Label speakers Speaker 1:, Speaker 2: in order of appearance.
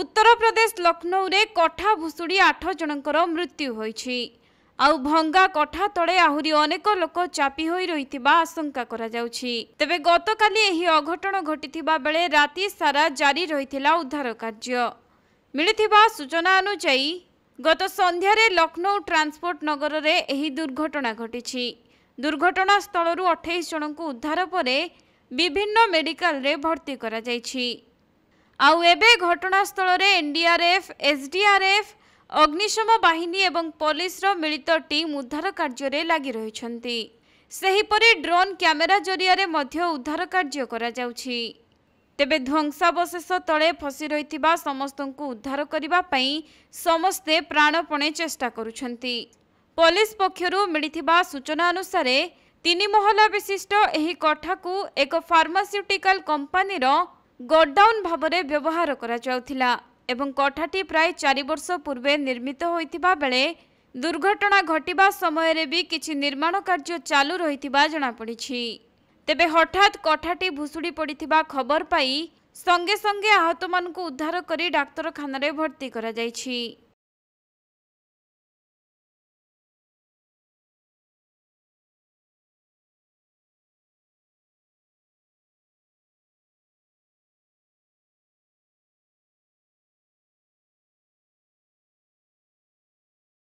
Speaker 1: ଉତ୍ତରପ୍ରଦେଶ ଲକ୍ଷ୍ନୌରେ କଠା ଭୁଷୁଡ଼ି ଆଠ ଜଣଙ୍କର ମୃତ୍ୟୁ ହୋଇଛି ଆଉ ଭଙ୍ଗା କଠା ତଳେ ଆହୁରି ଅନେକ ଲୋକ ଚାପି ହୋଇ ରହିଥିବା ଆଶଙ୍କା କରାଯାଉଛି ତେବେ ଗତକାଲି ଏହି ଅଘଟଣ ଘଟିଥିବା ବେଳେ ରାତି ସାରା ଜାରି ରହିଥିଲା ଉଦ୍ଧାର କାର୍ଯ୍ୟ ମିଳିଥିବା ସୂଚନା ଅନୁଯାୟୀ ଗତ ସନ୍ଧ୍ୟାରେ ଲକ୍ଷ୍ନୌ ଟ୍ରାନ୍ସପୋର୍ଟ ନଗରରେ ଏହି ଦୁର୍ଘଟଣା ଘଟିଛି ଦୁର୍ଘଟଣାସ୍ଥଳରୁ ଅଠେଇଶ ଜଣଙ୍କୁ ଉଦ୍ଧାର ପରେ ବିଭିନ୍ନ ମେଡିକାଲରେ ଭର୍ତ୍ତି କରାଯାଇଛି ଆଉ ଏବେ ଘଟଣାସ୍ଥଳରେ ଏନ୍ଡିଆର୍ଏଫ୍ ଏସ୍ଡିଆର୍ଏଫ୍ ଅଗ୍ନିଶମ ବାହିନୀ ଏବଂ ପୋଲିସର ମିଳିତ ଟିମ୍ ଉଦ୍ଧାର କାର୍ଯ୍ୟରେ ଲାଗି ରହିଛନ୍ତି ସେହିପରି ଡ୍ରୋନ୍ କ୍ୟାମେରା ଜରିଆରେ ମଧ୍ୟ ଉଦ୍ଧାର କାର୍ଯ୍ୟ କରାଯାଉଛି ତେବେ ଧ୍ୱଂସାବଶେଷ ତଳେ ଫସି ରହିଥିବା ସମସ୍ତଙ୍କୁ ଉଦ୍ଧାର କରିବା ପାଇଁ ସମସ୍ତେ ପ୍ରାଣପଣେ ଚେଷ୍ଟା କରୁଛନ୍ତି ପୋଲିସ ପକ୍ଷରୁ ମିଳିଥିବା ସୂଚନା ଅନୁସାରେ ତିନି ମହଲା ବିଶିଷ୍ଟ ଏହି କୋଠାକୁ ଏକ ଫାର୍ମାସ୍ୟୁଟିକାଲ କମ୍ପାନୀର ଗଡ଼ଡାଉନ୍ ଭାବରେ ବ୍ୟବହାର କରାଯାଉଥିଲା ଏବଂ କୋଠାଟି ପ୍ରାୟ ଚାରି ବର୍ଷ ପୂର୍ବେ ନିର୍ମିତ ହୋଇଥିବା ବେଳେ ଦୁର୍ଘଟଣା ଘଟିବା ସମୟରେ ବି କିଛି ନିର୍ମାଣ କାର୍ଯ୍ୟ ଚାଲୁ ରହିଥିବା ଜଣାପଡ଼ିଛି ତେବେ ହଠାତ୍ କୋଠାଟି ଭୁଷୁଡ଼ି ପଡ଼ିଥିବା ଖବର ପାଇ ସଙ୍ଗେ ସଙ୍ଗେ ଆହତମାନଙ୍କୁ ଉଦ୍ଧାର କରି ଡାକ୍ତରଖାନାରେ ଭର୍ତ୍ତି କରାଯାଇଛି